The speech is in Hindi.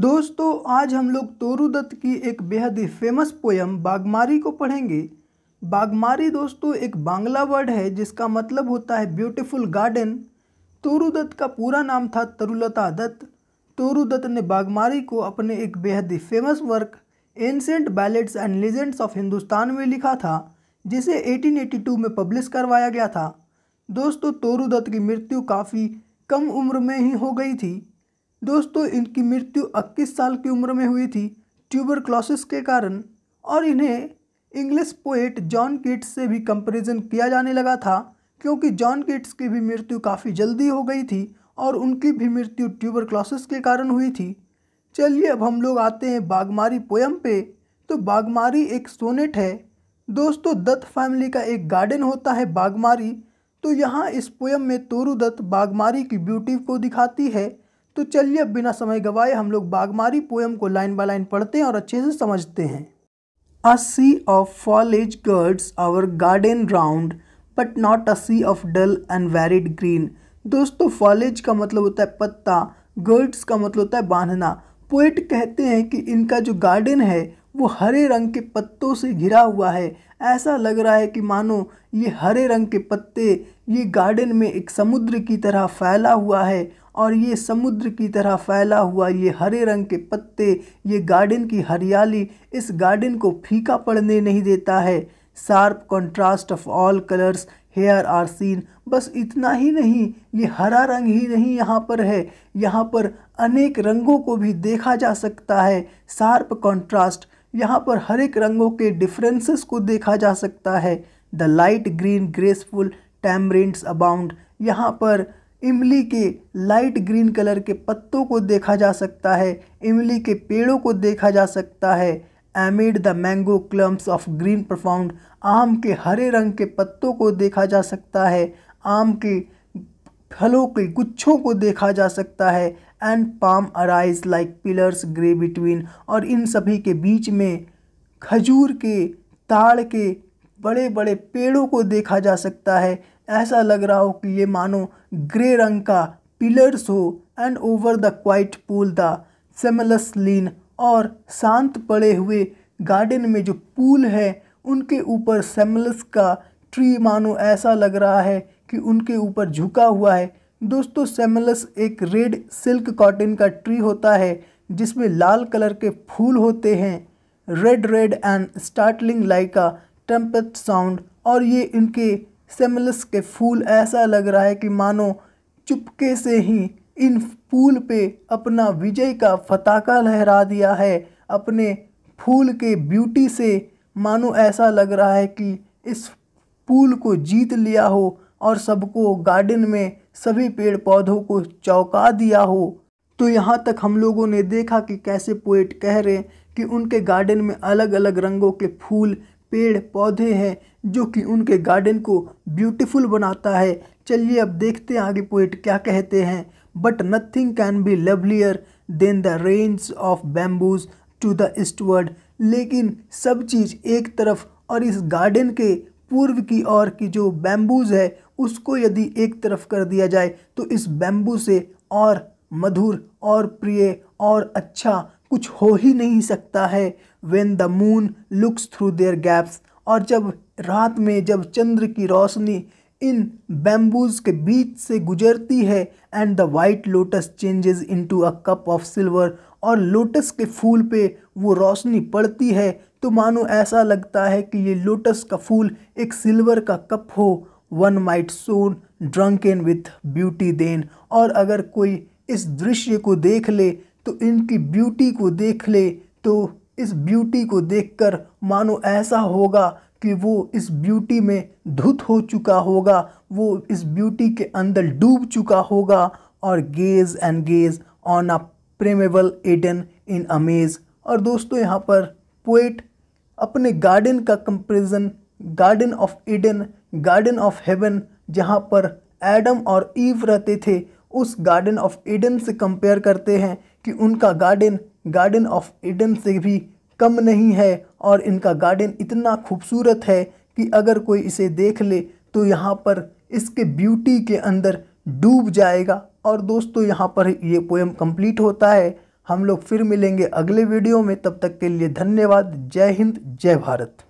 दोस्तों आज हम लोग तोरू दत्त की एक बेहद ही फेमस पोयम बागमारी को पढ़ेंगे बागमारी दोस्तों एक बांग्ला वर्ड है जिसका मतलब होता है ब्यूटीफुल गार्डन तोरु दत्त का पूरा नाम था तरुलता दत्त तोरुदत्त दत्त ने बागमारी को अपने एक बेहद ही famous work ancient ballads and legends of Hindustan में लिखा था जिसे 1882 में पब्लिश करवाया गया था दोस्तों तोरू दत्त की मृत्यु काफ़ी कम उम्र में ही हो गई थी दोस्तों इनकी मृत्यु 21 साल की उम्र में हुई थी ट्यूबर के कारण और इन्हें इंग्लिश पोएट जॉन किट्स से भी कंपैरिजन किया जाने लगा था क्योंकि जॉन किट्स की भी मृत्यु काफ़ी जल्दी हो गई थी और उनकी भी मृत्यु ट्यूबर के कारण हुई थी चलिए अब हम लोग आते हैं बागमारी पोयम पे तो बागमारी एक सोनेट है दोस्तों दत्त फैमिली का एक गार्डन होता है बागमारी तो यहाँ इस पोयम में तोरू दत्त बागमारी की ब्यूटी को दिखाती है तो चलिए अब बिना समय गवाए हम लोग बागमारी पोएम को लाइन बाय लाइन पढ़ते हैं और अच्छे से समझते हैं a sea of foliage girds our garden round but not a sea of dull and varied green दोस्तों फॉलेज का मतलब होता है पत्ता गर्ड्स का मतलब होता है बांधना पोइट कहते हैं कि इनका जो गार्डन है वो हरे रंग के पत्तों से घिरा हुआ है ऐसा लग रहा है कि मानो ये हरे रंग के पत्ते ये गार्डन में एक समुद्र की तरह फैला हुआ है और ये समुद्र की तरह फैला हुआ ये हरे रंग के पत्ते ये गार्डन की हरियाली इस गार्डन को फीका पड़ने नहीं देता है sharp contrast of all colours here are seen बस इतना ही नहीं ये हरा रंग ही नहीं यहाँ पर है यहाँ पर अनेक रंगों को भी देखा जा सकता है शार्प कंट्रास्ट यहाँ पर हर एक रंगों के डिफरेंसेस को देखा जा सकता है the light green graceful tamarinds abound यहाँ पर इमली के लाइट ग्रीन कलर के पत्तों को देखा जा सकता है इमली के पेड़ों को देखा जा सकता है amid the mango clumps of green profound आम के हरे रंग के पत्तों को देखा जा सकता है आम के फलों के गुच्छों को देखा जा सकता है and palms arise like pillars grey between और इन सभी के बीच में खजूर के ताड़ के बड़े बड़े पेड़ों को देखा जा सकता है ऐसा लग रहा हो कि ये मानो ग्रे रंग का पिलर्स हो and over the quiet pool the seemuls lean और शांत पड़े हुए गार्डन में जो पूल है उनके ऊपर सेमलस का ट्री मानो ऐसा लग रहा है कि उनके ऊपर झुका हुआ है दोस्तों सेमलस एक रेड सिल्क कॉटन का ट्री होता है जिसमें लाल कलर के फूल होते हैं red red and startling like a trumpet sound और ये इनके सेमलस के फूल ऐसा लग रहा है कि मानो चुपके से ही इन फूल पे अपना विजय का फताका लहरा दिया है अपने फूल के ब्यूटी से मानो ऐसा लग रहा है कि इस फूल को जीत लिया हो और सबको गार्डन में सभी पेड़ पौधों को चौंका दिया हो तो यहाँ तक हम लोगों ने देखा कि कैसे पोइट कह रहे हैं कि उनके गार्डन में अलग अलग रंगों के फूल पेड़ पौधे हैं जो कि उनके गार्डन को ब्यूटीफुल बनाता है चलिए अब देखते हैं आगे पोइट क्या कहते हैं but nothing can be lovelier than the range of bamboos to the eastward लेकिन सब चीज़ एक तरफ और इस गार्डन के पूर्व की ओर की जो बैम्बूज है उसको यदि एक तरफ कर दिया जाए तो इस बैम्बू से और मधुर और प्रिय और अच्छा कुछ हो ही नहीं सकता है when the moon looks through their gaps और जब रात में जब चंद्र की रोशनी इन बैम्बूज के बीच से गुजरती है and the white lotus changes into a cup of silver और लोटस के फूल पे वो रोशनी पड़ती है तो मानो ऐसा लगता है कि ये लोटस का फूल एक सिल्वर का कप हो one might swoon drunken with beauty then और अगर कोई इस दृश्य को देख ले तो इनकी ब्यूटी को देख ले तो इस ब्यूटी को देखकर मानो ऐसा होगा कि वो इस ब्यूटी में धुत हो चुका होगा वो इस ब्यूटी के अंदर डूब चुका होगा और gaze and gaze on a primeval Eden in amaze और दोस्तों यहाँ पर पोइट अपने गार्डन का comparison garden of Eden garden of heaven जहाँ पर एडम और ईव रहते थे उस गार्डन ऑफ एडन से कंपेयर करते हैं कि उनका गार्डन गार्डन ऑफ ईडन से भी कम नहीं है और इनका गार्डन इतना खूबसूरत है कि अगर कोई इसे देख ले तो यहाँ पर इसके ब्यूटी के अंदर डूब जाएगा और दोस्तों यहाँ पर ये पोएम कंप्लीट होता है हम लोग फिर मिलेंगे अगले वीडियो में तब तक के लिए धन्यवाद जय हिंद जय भारत